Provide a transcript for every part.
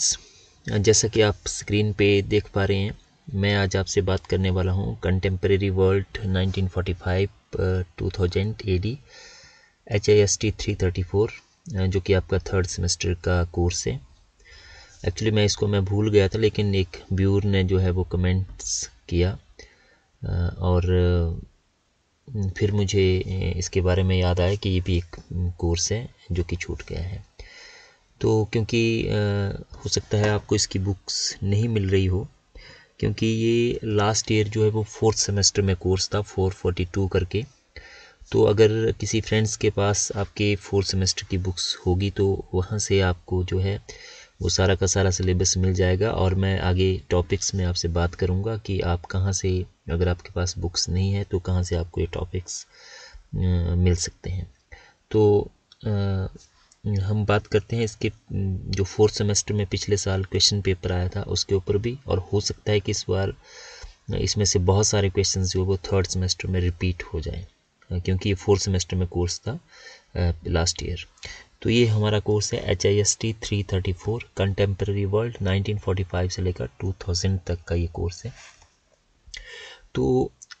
students जैसा कि आप स्क्रीन पे देख पा रहे हैं मैं आज आपसे बात करने वाला हूँ contemporary world 1945 2000 AD H I S T three thirty four जो कि आपका थर्ड सेमेस्टर का कोर्स है एक्चुअली मैं इसको मैं भूल गया था लेकिन एक व्यूर ने जो है वो कमेंट्स किया uh, और uh, फिर मुझे uh, इसके बारे में याद आया कि ये भी एक कोर्स um, है जो कि छूट गया है तो क्योंकि हो सकता है आपको इसकी बुक्स नहीं मिल रही हो क्योंकि ये लास्ट ईयर जो है वो फोर्थ सेमेस्टर में कोर्स था फोर फोर्टी टू करके तो अगर किसी फ्रेंड्स के पास आपके फोर्थ सेमेस्टर की बुक्स होगी तो वहाँ से आपको जो है वो सारा का सारा सिलेबस मिल जाएगा और मैं आगे टॉपिक्स में आपसे बात करूँगा कि आप कहाँ से अगर आपके पास बुक्स नहीं है तो कहाँ से आपको ये टॉपिक्स मिल सकते हैं तो आ, हम बात करते हैं इसके जो फोर्थ सेमेस्टर में पिछले साल क्वेश्चन पेपर आया था उसके ऊपर भी और हो सकता है कि इस बार इसमें से बहुत सारे क्वेश्चन जो वो थर्ड सेमेस्टर में रिपीट हो जाएँ क्योंकि ये फोर्थ सेमेस्टर में कोर्स था लास्ट ईयर तो ये हमारा कोर्स है H I S T three thirty four contemporary world nineteen forty five से लेकर टू थाउजेंड तक का ये कोर्स है तो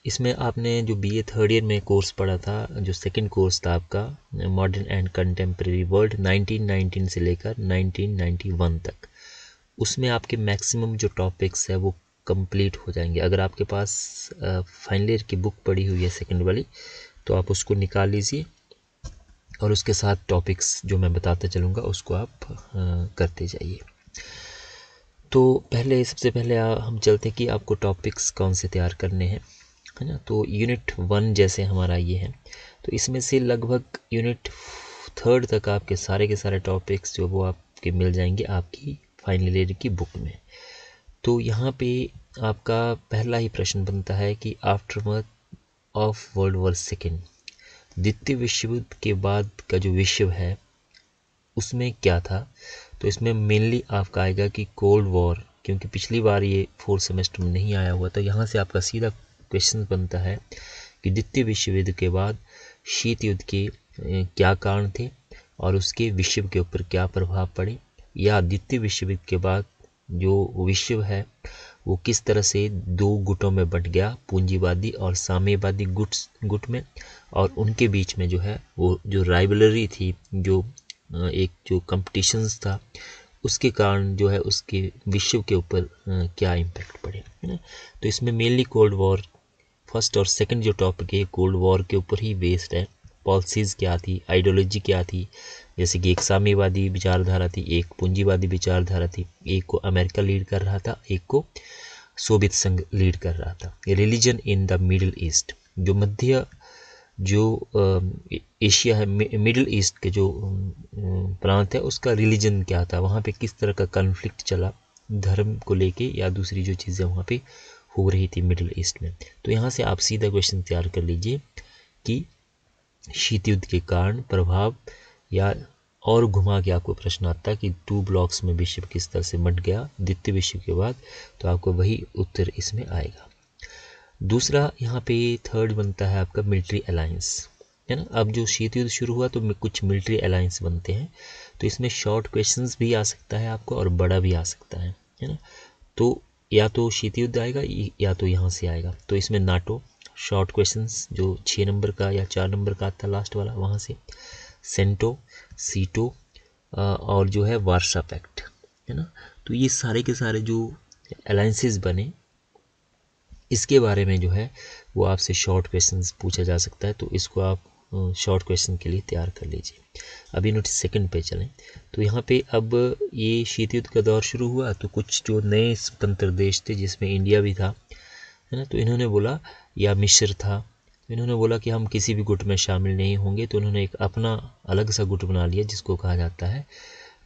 इसमें आपने जो बीए थर्ड ईयर में कोर्स पढ़ा था जो सेकंड कोर्स था आपका मॉडर्न एंड कंटेम्प्रेरी वर्ल्ड 1919 से लेकर 1991 तक उसमें आपके मैक्सिमम जो टॉपिक्स है वो कंप्लीट हो जाएंगे अगर आपके पास फाइनल ईयर की बुक पड़ी हुई है सेकंड वाली तो आप उसको निकाल लीजिए और उसके साथ टॉपिक्स जो मैं बताता चलूँगा उसको आप करते जाइए तो पहले सबसे पहले हम चलते हैं कि आपको टॉपिक्स कौन से तैयार करने हैं है ना तो यूनिट वन जैसे हमारा ये है तो इसमें से लगभग यूनिट थर्ड तक आपके सारे के सारे टॉपिक्स जो वो आपके मिल जाएंगे आपकी फाइनल ईयर की बुक में तो यहाँ पे आपका पहला ही प्रश्न बनता है कि after of world war second द्वितीय विश्व युद्ध के बाद का जो विश्व है उसमें क्या था तो इसमें मेनली आपका आएगा कि कोल्ड वॉर क्योंकि पिछली बार ये फोर्थ सेमेस्टर में नहीं आया हुआ तो यहाँ से आपका सीधा क्वेश्चन बनता है कि द्वितीय विश्व युद्ध के बाद शीत युद्ध के क्या कारण थे और उसके विश्व के ऊपर क्या प्रभाव पड़े या द्वितीय विश्व युद्ध के बाद जो विश्व है वो किस तरह से दो गुटों में बट गया पूंजीवादी और साम्यवादी गुट गुट में और उनके बीच में जो है वो जो राइबलरी थी जो एक जो कंपटीशंस था उसके कारण जो है उसके विश्व के ऊपर क्या इम्पैक्ट पड़े है ना तो इसमें मेनली कोल्ड वॉर फर्स्ट और सेकंड जो टॉपिक है कोल्ड वॉर के ऊपर ही बेस्ड है पॉलिसीज़ क्या थी आइडियोलॉजी क्या थी जैसे कि एक साम्यवादी विचारधारा थी एक पूंजीवादी विचारधारा थी एक को अमेरिका लीड कर रहा था एक को सोवियत संघ लीड कर रहा था religion in the Middle East जो मध्य जो एशिया है मिडिल ईस्ट के जो प्रांत है उसका रिलीजन क्या था वहाँ पे किस तरह का कन्फ्लिक्ट चला धर्म को लेके या दूसरी जो चीज़ें वहाँ पे हो रही थी मिडिल ईस्ट में तो यहाँ से आप सीधा क्वेश्चन तैयार कर लीजिए कि शीत युद्ध के कारण प्रभाव या और घुमा के आपको प्रश्न आता कि टू ब्लॉक्स में विश्व किस तरह से मट गया द्वितीय विश्व के बाद तो आपको वही उत्तर इसमें आएगा दूसरा यहाँ पे थर्ड बनता है आपका मिलिट्री अलायंस है ना अब जो शीत युद्ध शुरू हुआ तो कुछ मिलिट्री अलायंस बनते हैं तो इसमें शॉर्ट क्वेश्चंस भी आ सकता है आपको और बड़ा भी आ सकता है है ना तो या तो शीत युद्ध आएगा या तो यहाँ से आएगा तो इसमें नाटो शॉर्ट क्वेश्चंस जो छः नंबर का या चार नंबर का आता लास्ट वाला वहाँ से सेंटो सीटो और जो है वार्षा पैक्ट है ना तो ये सारे के सारे जो अलाइंसिस बने इसके बारे में जो है वो आपसे शॉर्ट क्वेश्चंस पूछा जा सकता है तो इसको आप शॉर्ट हम्म, क्वेश्चन के लिए तैयार कर लीजिए अभी नोटिस सेकंड पे चलें तो यहाँ पे अब ये शीत युद्ध का दौर शुरू हुआ तो कुछ जो नए स्वतंत्र देश थे जिसमें इंडिया भी था है ना तो इन्होंने बोला या मिश्र था तो इन्होंने बोला कि हम किसी भी गुट में शामिल नहीं होंगे तो उन्होंने एक अपना अलग सा गुट बना लिया जिसको कहा जाता है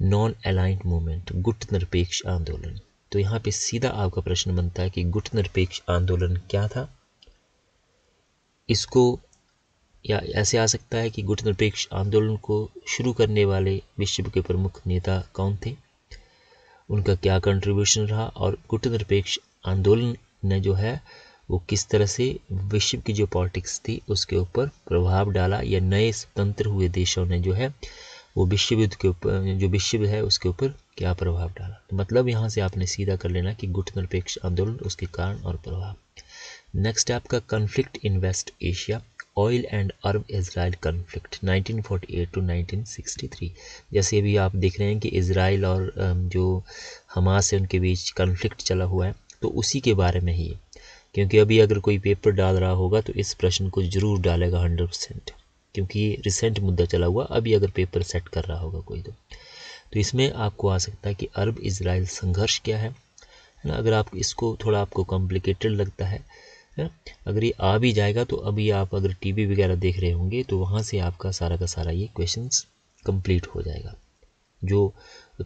नॉन अलाइंट मूवमेंट गुट निरपेक्ष आंदोलन तो यहाँ पे सीधा आपका प्रश्न बनता है कि गुट निरपेक्ष आंदोलन क्या था इसको या ऐसे आ सकता है कि गुटनिरपेक्ष आंदोलन को शुरू करने वाले विश्व के प्रमुख नेता कौन थे उनका क्या कंट्रीब्यूशन रहा और गुटनिरपेक्ष आंदोलन ने जो है वो किस तरह से विश्व की जो पॉलिटिक्स थी उसके ऊपर प्रभाव डाला या नए स्वतंत्र हुए देशों ने जो है वो विश्व युद्ध के ऊपर जो विश्व है उसके ऊपर क्या प्रभाव डाला तो मतलब यहाँ से आपने सीधा कर लेना कि गुटनिरपेक्ष आंदोलन उसके कारण और प्रभाव नेक्स्ट आपका conflict in West Asia oil and Arab Israel conflict 1948 to 1963 जैसे अभी आप देख रहे हैं कि इसराइल और जो हमास है उनके बीच कन्फ्लिक्ट चला हुआ है तो उसी के बारे में ही क्योंकि अभी अगर कोई पेपर डाल रहा होगा तो इस प्रश्न को ज़रूर डालेगा हंड्रेड परसेंट क्योंकि ये रिसेंट मुद्दा चला हुआ अभी अगर पेपर सेट कर रहा होगा कोई तो तो इसमें आपको आ सकता है कि अरब इसराइल संघर्ष क्या है ना अगर आप इसको थोड़ा आपको कॉम्प्लिकेटेड लगता है है अगर ये आ भी जाएगा तो अभी आप अगर टीवी वगैरह देख रहे होंगे तो वहाँ से आपका सारा का सारा ये क्वेश्चन कंप्लीट हो जाएगा जो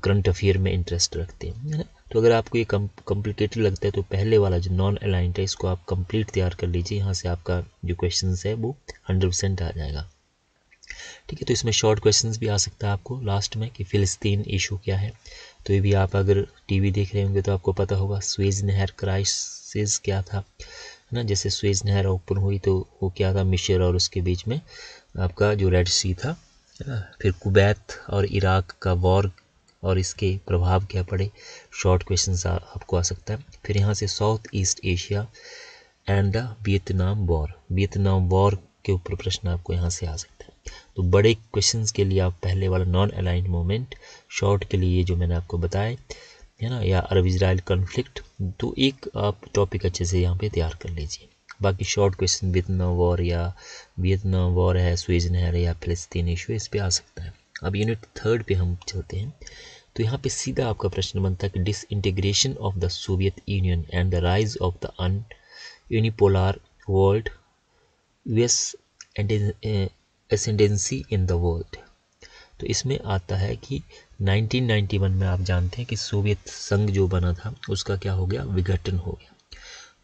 करंट अफेयर में इंटरेस्ट रखते हैं है ना तो अगर आपको ये कम लगता है तो पहले वाला जो नॉन अलाइंट है इसको आप कंप्लीट तैयार कर लीजिए यहाँ से आपका जो क्वेश्चन है वो हंड्रेड परसेंट आ जाएगा ठीक है तो इसमें शॉर्ट क्वेश्चंस भी आ सकता है आपको लास्ट में कि फ़िलिस्तीन इशू क्या है तो ये भी आप अगर टीवी देख रहे होंगे तो आपको पता होगा स्वेज नहर क्राइसिस क्या था ना जैसे स्वेज नहर ओपन हुई तो वो क्या था मिश्र और उसके बीच में आपका जो रेड सी था फिर कुबैत और इराक का वॉर और इसके प्रभाव क्या पड़े शॉर्ट क्वेश्चन आपको आ सकता है फिर यहाँ से South East Asia and the Vietnam war Vietnam war के ऊपर प्रश्न आपको यहाँ से आ सकता है तो बड़े क्वेश्चंस के लिए आप पहले वाला नॉन अलाइंट मोमेंट शॉर्ट के लिए जो मैंने आपको बताया है ना या अरब इसराइल कन्फ्लिक्ट तो एक आप टॉपिक अच्छे से यहाँ पे तैयार कर लीजिए बाकी शॉर्ट क्वेश्चन वियतनाम वॉर या वियतनाम वॉर है स्वेज नहर या फिलस्तीन इशू इस पर आ सकता है अब यूनिट थर्ड पे हम चलते हैं तो यहाँ पे सीधा आपका प्रश्न बनता है कि disintegration of the Soviet Union and the rise of the un unipolar world US ascendancy in the world तो इसमें आता है कि 1991 में आप जानते हैं कि सोवियत संघ जो बना था उसका क्या हो गया विघटन हो गया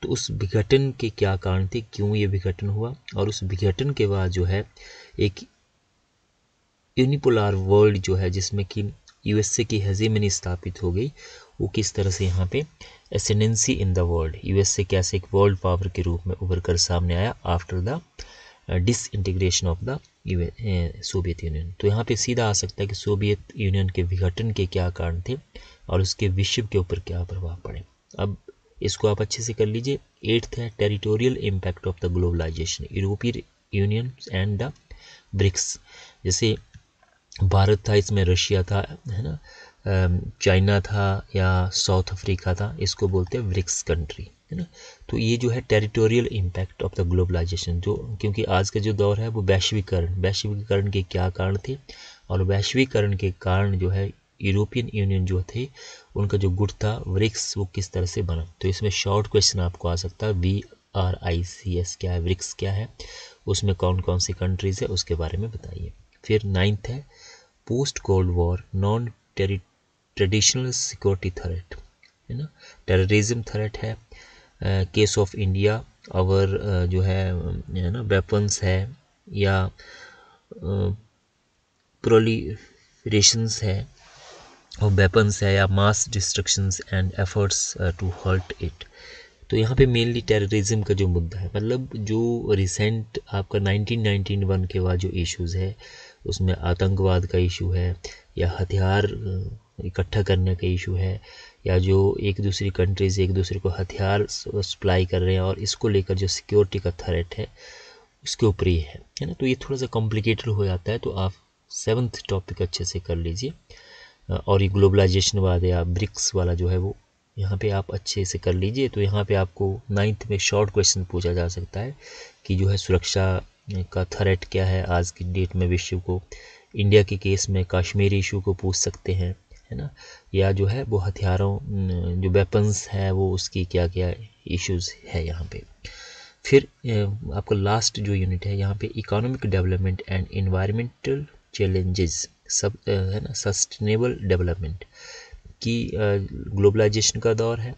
तो उस विघटन के क्या कारण थे क्यों ये विघटन हुआ और उस विघटन के बाद जो है एक यूनिपोलार वर्ल्ड जो है जिसमें कि यूएसए की हजीमनी स्थापित हो गई वो किस तरह से यहाँ पे ascendancy in the world USA कैसे एक वर्ल्ड पावर के रूप में उभर कर सामने आया after the disintegration of the Soviet Union तो यहाँ पे सीधा आ सकता है कि सोवियत यूनियन के विघटन के क्या कारण थे और उसके विश्व के ऊपर क्या प्रभाव पड़े अब इसको आप अच्छे से कर लीजिए एट्थ है territorial impact of the globalisation यूरोपीय यूनियन एंड द ब्रिक्स जैसे भारत था इसमें रशिया था है ना चाइना था या साउथ अफ्रीका था इसको बोलते हैं ब्रिक्स कंट्री है ना तो ये जो है territorial impact of the globalisation जो क्योंकि आज का जो दौर है वो वैश्वीकरण वैश्वीकरण के क्या कारण थे और वैश्वीकरण के कारण जो है यूरोपियन यूनियन जो थे उनका जो गुट था ब्रिक्स वो किस तरह से बना तो इसमें शॉर्ट क्वेश्चन आपको आ सकता है V R I C S क्या है ब्रिक्स क्या है उसमें कौन कौन सी कंट्रीज़ है उसके बारे में बताइए फिर नाइन्थ है post cold war non traditional security threat है ना टेररिज्म थ्रेट है केस ऑफ इंडिया और जो है ना वेपन्स है या प्रोलीशंस है और वेपन्स है या mass destructions and efforts to hurt it तो यहाँ पे मेनली टेररिज्म का जो मुद्दा है मतलब जो रिसेंट आपका 1991 के बाद जो इश्यूज है उसमें आतंकवाद का इशू है या हथियार इकट्ठा करने का इशू है या जो एक दूसरी कंट्रीज़ एक दूसरे को हथियार सप्लाई कर रहे हैं और इसको लेकर जो सिक्योरिटी का थ्रेट है उसके ऊपर ही है है ना तो ये थोड़ा सा कॉम्प्लिकेटेड हो जाता है तो आप सेवन्थ टॉपिक अच्छे से कर लीजिए और ये ग्लोबलाइजेशन वाद या ब्रिक्स वाला जो है वो यहाँ पे आप अच्छे से कर लीजिए तो यहाँ पे आपको नाइन्थ में शॉर्ट क्वेश्चन पूछा जा सकता है कि जो है सुरक्षा का थ्रेट क्या है आज की डेट में विश्व को इंडिया के केस में कश्मीरी इशू को पूछ सकते हैं है ना या जो है वो हथियारों जो वेपन्स है वो उसकी क्या क्या इश्यूज है यहाँ पे फिर आपका लास्ट जो यूनिट है यहाँ पे economic development and environmental challenges सब है ना सस्टेनेबल डेवलपमेंट की ग्लोबलाइजेशन का दौर है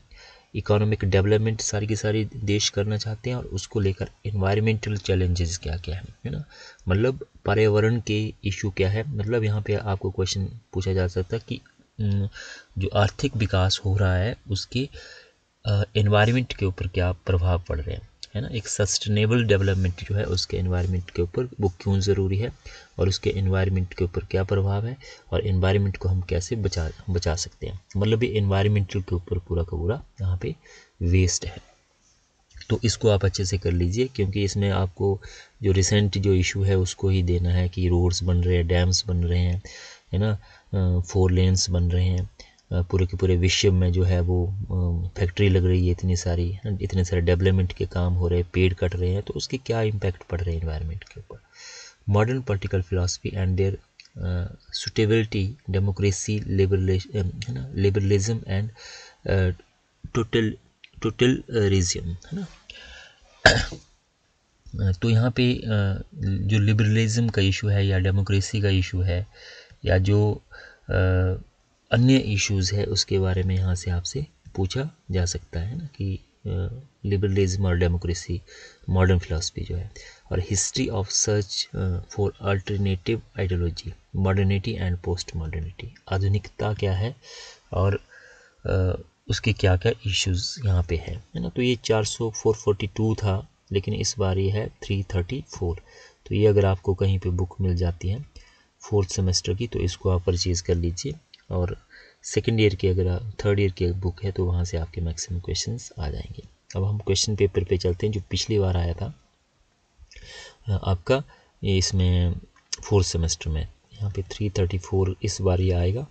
इकोनॉमिक डेवलपमेंट सारी की सारी देश करना चाहते हैं और उसको लेकर इन्वायरमेंटल चैलेंजेस क्या क्या है है ना मतलब पर्यावरण के इशू क्या है मतलब यहाँ पे आपको क्वेश्चन पूछा जा सकता है कि हम्म, जो आर्थिक विकास हो रहा है उसके एनवायरनमेंट के ऊपर क्या प्रभाव पड़ रहे हैं है ना एक सस्टेनेबल डेवलपमेंट जो है उसके एनवायरनमेंट के ऊपर वो क्यों ज़रूरी है और उसके एनवायरनमेंट के ऊपर क्या प्रभाव है और एनवायरनमेंट को हम कैसे बचा बचा सकते हैं मतलब ये इन्वायरमेंटल के ऊपर पूरा का पूरा यहाँ पे वेस्ट है तो इसको आप अच्छे से कर लीजिए क्योंकि इसमें आपको जो रिसेंट जो इशू है उसको ही देना है कि रोड्स बन रहे हैं डैम्स बन रहे हैं है ना फोर लेन्स बन रहे हैं पूरे के पूरे विश्व में जो है वो फैक्ट्री लग रही है इतनी सारी इतने सारे डेवलपमेंट के काम हो रहे हैं पेड़ कट रहे हैं तो उसके क्या इम्पैक्ट पड़ रहे हैं इन्वायरमेंट के ऊपर modern political philosophy and their suitability democracy है ना liberalism and total total regime है ना तो यहाँ पे जो लिबरलिज्म का इशू है या डेमोक्रेसी का इशू है या जो अन्य इश्यूज़ है उसके बारे में यहाँ से आपसे पूछा जा सकता है ना कि लिबरलिज्म और डेमोक्रेसी मॉडर्न फिलासफी जो है और history of search for alternative ideology modernity and post modernity आधुनिकता क्या है और uh, उसके क्या क्या इश्यूज यहाँ पे है है ना तो ये चार सौ फोर फोर्टी टू था लेकिन इस बार ये है थ्री थर्टी फोर तो ये अगर आपको कहीं पे बुक मिल जाती है फोर्थ सेमेस्टर की तो इसको आप परचेज़ कर लीजिए और सेकेंड ईयर की अगर थर्ड ईयर की बुक है तो वहाँ से आपके मैक्सिमम क्वेश्चन आ जाएंगे अब हम क्वेश्चन पेपर पे चलते हैं जो पिछली बार आया था आपका इसमें फोर्थ सेमेस्टर में यहाँ पे थ्री थर्टी फोर इस बार ये आएगा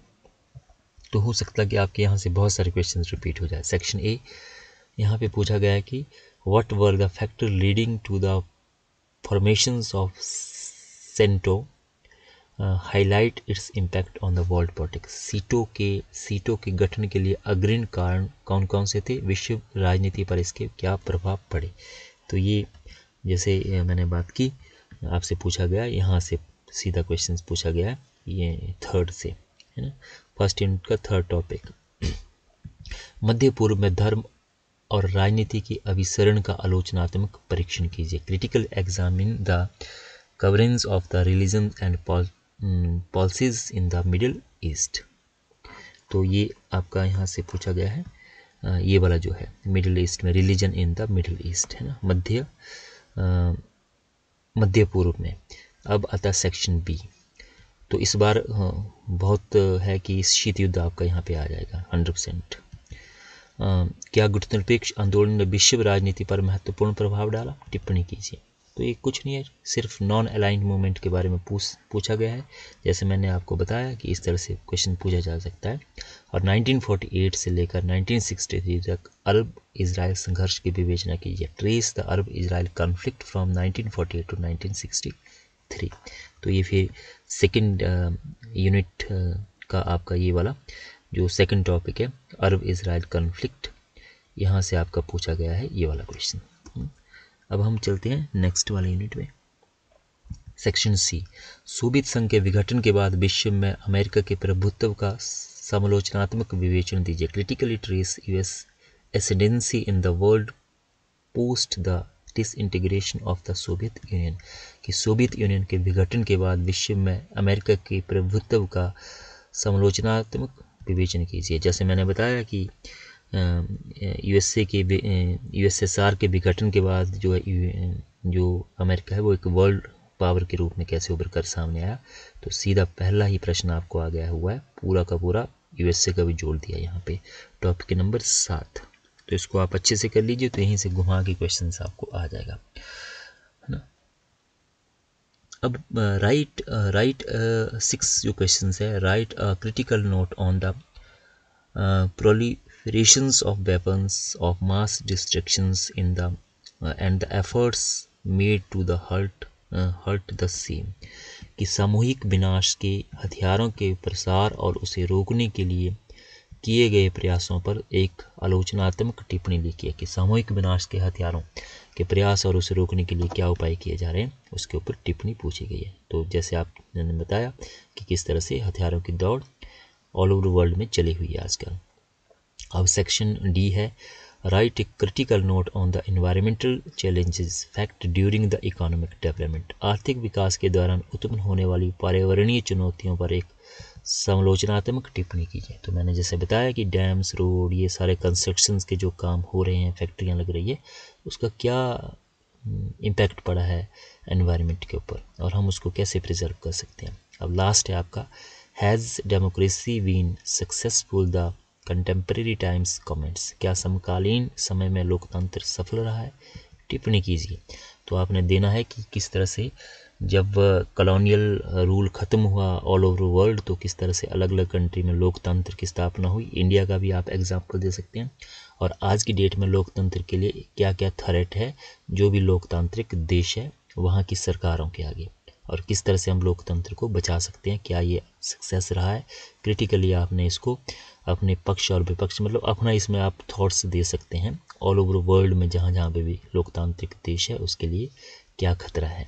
तो हो सकता है कि आपके यहाँ से बहुत सारे क्वेश्चन रिपीट हो जाए सेक्शन ए यहाँ पे पूछा गया है कि what were the factor leading to the formations of CENTO uh, highlight its impact on the world politics SEATO के सीटों के गठन के लिए अग्रिण कारण कौन कौन से थे विश्व राजनीति पर इसके क्या प्रभाव पड़े तो ये जैसे मैंने बात की आपसे पूछा गया यहाँ से सीधा क्वेश्चन पूछा गया है ये थर्ड से है ना फर्स्ट यूनिट का थर्ड टॉपिक मध्य पूर्व में धर्म और राजनीति के अभिसरण का आलोचनात्मक परीक्षण कीजिए critical examine the governance of the religion and policies in the Middle East तो ये आपका यहाँ से पूछा गया है ये वाला जो है मिडिल ईस्ट में religion in the Middle East है ना मध्य मध्य पूर्व में अब आता है सेक्शन बी तो इस बार बहुत है कि शीत युद्ध आपका यहाँ पे आ जाएगा हंड्रेड परसेंट क्या गुटनिरपेक्ष आंदोलन ने विश्व राजनीति पर महत्वपूर्ण प्रभाव डाला टिप्पणी कीजिए तो ये कुछ नहीं है सिर्फ नॉन अलाइंड मूवमेंट के बारे में पूछ पूछा गया है जैसे मैंने आपको बताया कि इस तरह से क्वेश्चन पूछा जा सकता है और 1948 से लेकर 1963 तक अरब इसराइल संघर्ष की विवेचना की जाए trace the Arab Israel conflict from 1948 to 1963 तो ये फिर सेकेंड यूनिट का आपका ये वाला जो सेकेंड टॉपिक है अरब इसराइल कन्फ्लिक्ट यहाँ से आपका पूछा गया है ये वाला क्वेश्चन अब हम चलते हैं नेक्स्ट वाले यूनिट में सेक्शन सी सोवियत संघ के विघटन के बाद विश्व में अमेरिका के प्रभुत्व का समालोचनात्मक विवेचन दीजिए critically trace US ascendancy in the world post the disintegration of the Soviet Union कि सोवियत यूनियन के विघटन के बाद विश्व में अमेरिका के प्रभुत्व का समालोचनात्मक विवेचन कीजिए जैसे मैंने बताया कि यू एस ए के यू एस एस आर के विघटन के बाद जो है जो अमेरिका है वो एक वर्ल्ड पावर के रूप में कैसे उभर कर सामने आया तो सीधा पहला ही प्रश्न आपको आ गया हुआ है पूरा का पूरा यूएसए का भी जोड़ दिया यहाँ पे टॉपिक नंबर सात तो इसको आप अच्छे से कर लीजिए तो यहीं से घुमा के क्वेश्चन आपको आ जाएगा है ना अब राइट राइट सिक्स जो क्वेश्चन है right critical note on the प्रोली operations of weapons of mass destructions in the uh, and the efforts made to the uh, hurt the same कि सामूहिक विनाश के हथियारों के प्रसार और उसे रोकने के लिए किए गए प्रयासों पर एक आलोचनात्मक टिप्पणी लिखी है कि सामूहिक विनाश के हथियारों के प्रयास और उसे रोकने के लिए क्या उपाय किए जा रहे हैं उसके ऊपर टिप्पणी पूछी गई है तो जैसे आपने बताया कि किस तरह से हथियारों की दौड़ ऑल ओवर वर्ल्ड में चली हुई है आजकल अब सेक्शन डी है right a critical note on the environmental challenges fact during the economic development आर्थिक विकास के दौरान उत्पन्न होने वाली पर्यावरणीय चुनौतियों पर एक समालोचनात्मक टिप्पणी की जाए तो मैंने जैसे बताया कि डैम्स रोड ये सारे कंस्ट्रक्शंस के जो काम हो रहे हैं फैक्ट्रियाँ लग रही है उसका क्या इम्पैक्ट हम्म, पड़ा है इन्वायरमेंट के ऊपर और हम उसको कैसे प्रिजर्व कर सकते हैं अब लास्ट है आपका has democracy been successful the contemporary times comments क्या समकालीन समय में लोकतंत्र सफल रहा है टिप्पणी कीजिए तो आपने देना है कि किस तरह से जब कॉलोनियल रूल ख़त्म हुआ ऑल ओवर वर्ल्ड तो किस तरह से अलग अलग कंट्री में लोकतंत्र की स्थापना हुई इंडिया का भी आप एग्जाम्पल दे सकते हैं और आज की डेट में लोकतंत्र के लिए क्या क्या थ्रेट है जो भी लोकतांत्रिक देश है वहाँ की सरकारों के आगे और किस तरह से हम लोकतंत्र को बचा सकते हैं क्या ये सक्सेस रहा है क्रिटिकली आपने इसको अपने पक्ष और विपक्ष मतलब अपना इसमें आप थॉट्स दे सकते हैं ऑल ओवर वर्ल्ड में जहाँ जहाँ पे भी लोकतांत्रिक देश है उसके लिए क्या खतरा है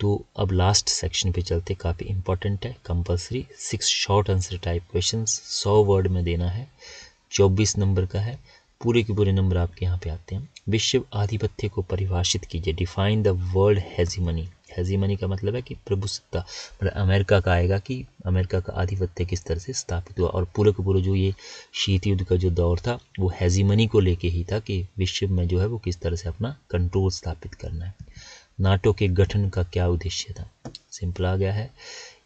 तो अब लास्ट सेक्शन पे चलते काफ़ी इंपॉर्टेंट है compulsory six short answer type question सौ वर्ड में देना है चौबीस नंबर का है पूरे के पूरे नंबर आपके यहाँ पे आते हैं विश्व आधिपत्य को परिभाषित कीजिए define the world hegemony hegemony का मतलब है कि प्रभुसत्ता मतलब अमेरिका का आएगा कि अमेरिका का आधिपत्य किस तरह से स्थापित हुआ और पूरे का पूरा जो ये शीत युद्ध का जो दौर था वो हेजीमनी को लेके ही था कि विश्व में जो है वो किस तरह से अपना कंट्रोल स्थापित करना है नाटो के गठन का क्या उद्देश्य था सिंपल आ गया है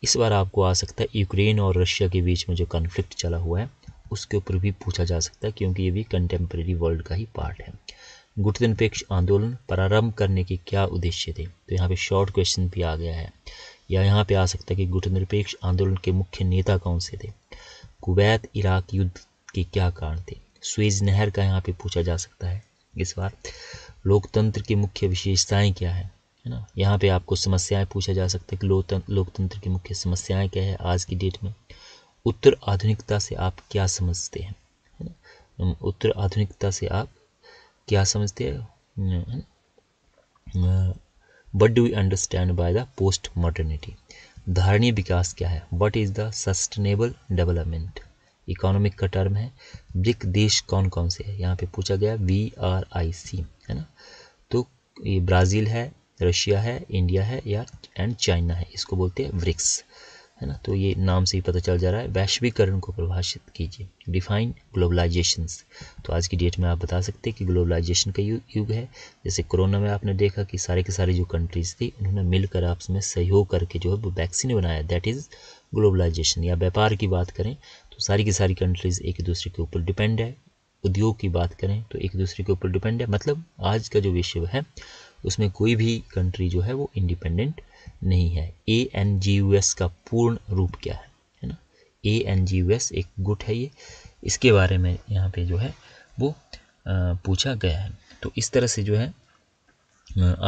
इस बार आपको आ सकता है यूक्रेन और रशिया के बीच में जो कन्फ्लिक्ट चला हुआ है उसके ऊपर भी पूछा जा सकता है क्योंकि ये भी कंटेम्प्रेरी वर्ल्ड का ही पार्ट है गुटनिरपेक्ष आंदोलन प्रारंभ करने के क्या उद्देश्य थे तो यहाँ पे शॉर्ट क्वेश्चन भी आ गया है या यहाँ पे आ सकता है कि गुटनिरपेक्ष आंदोलन के मुख्य नेता कौन से थे कुवैत इराक युद्ध के क्या कारण थे स्वेज नहर का यहाँ पे पूछा जा सकता है इस बार लोकतंत्र की मुख्य विशेषताएं क्या है है ना यहाँ पे आपको समस्याएं पूछा जा सकता है कि लोकतंत्र की मुख्य समस्याएं क्या है आज की डेट में उत्तर आधुनिकता से आप क्या समझते हैं है ना उत्तर आधुनिकता से आप क्या समझते हैं what do you understand by the post modernity धारणीय विकास क्या है what is the sustainable development economic का टर्म है ब्रिक देश कौन कौन से है यहाँ पे पूछा गया वी आर आई सी है ना तो ये ब्राज़ील है रशिया है इंडिया है या एंड चाइना है इसको बोलते हैं ब्रिक्स है ना तो ये नाम से ही पता चल जा रहा है वैश्वीकरण को परिभाषित कीजिए डिफाइन ग्लोबलाइजेशन तो आज की डेट में आप बता सकते हैं कि ग्लोबलाइजेशन का युग है जैसे कोरोना में आपने देखा कि सारे के सारे जो कंट्रीज थी उन्होंने मिलकर आपस में सहयोग करके जो है वो वैक्सीन बनाया दैट इज़ ग्लोबलाइजेशन या व्यापार की बात करें तो सारी की सारी कंट्रीज़ एक दूसरे के ऊपर डिपेंड है उद्योग की बात करें तो एक दूसरे के ऊपर डिपेंड है मतलब आज का जो विश्व है उसमें कोई भी कंट्री जो है वो इंडिपेंडेंट नहीं है A N G U S का पूर्ण रूप क्या है है ना A N G U S एक गुट है ये इसके बारे में यहाँ पे जो है वो पूछा गया है तो इस तरह से जो है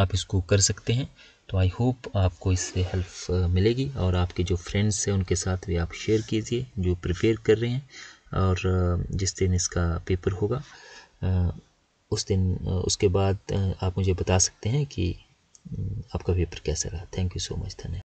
आप इसको कर सकते हैं तो आई होप आपको इससे हेल्प मिलेगी और आपके जो फ्रेंड्स हैं उनके साथ भी आप शेयर कीजिए जो प्रिपेयर कर रहे हैं और जिस दिन इसका पेपर होगा उस दिन उसके बाद आप मुझे बता सकते हैं कि आपका पेपर कैसा रहा थैंक यू सो मच धन्यवाद